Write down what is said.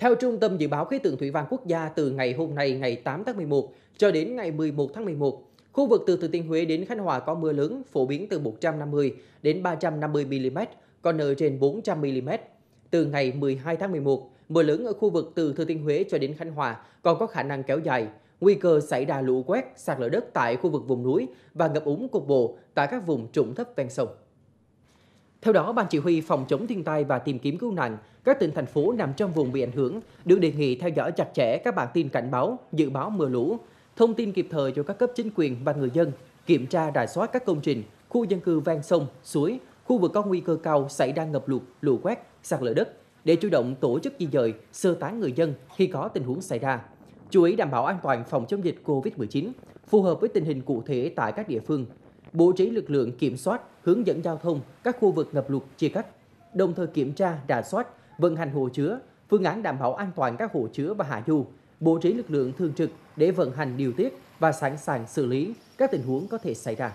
Theo Trung tâm Dự báo Khí tượng Thủy văn Quốc gia, từ ngày hôm nay ngày 8 tháng 11 cho đến ngày 11 tháng 11, khu vực từ Thừa Thiên Huế đến Khánh Hòa có mưa lớn phổ biến từ 150 đến 350 mm, có nơi trên 400 mm. Từ ngày 12 tháng 11, mưa lớn ở khu vực từ Thừa Thiên Huế cho đến Khánh Hòa còn có khả năng kéo dài, nguy cơ xảy ra lũ quét, sạt lở đất tại khu vực vùng núi và ngập úng cục bộ tại các vùng trũng thấp ven sông. Theo đó, Ban Chỉ huy Phòng chống thiên tai và tìm kiếm cứu nạn các tỉnh thành phố nằm trong vùng bị ảnh hưởng được đề nghị theo dõi chặt chẽ các bản tin cảnh báo, dự báo mưa lũ, thông tin kịp thời cho các cấp chính quyền và người dân, kiểm tra rà soát các công trình, khu dân cư ven sông, suối, khu vực có nguy cơ cao xảy ra ngập lụt, lũ quét, sạt lở đất để chủ động tổ chức di dời, sơ tán người dân khi có tình huống xảy ra. Chú ý đảm bảo an toàn phòng chống dịch COVID-19 phù hợp với tình hình cụ thể tại các địa phương, bố trí lực lượng kiểm soát, hướng dẫn giao thông các khu vực ngập lụt chia cắt, đồng thời kiểm tra, rà soát, vận hành hồ chứa, phương án đảm bảo an toàn các hồ chứa và hạ du, bố trí lực lượng thường trực để vận hành điều tiết và sẵn sàng xử lý các tình huống có thể xảy ra.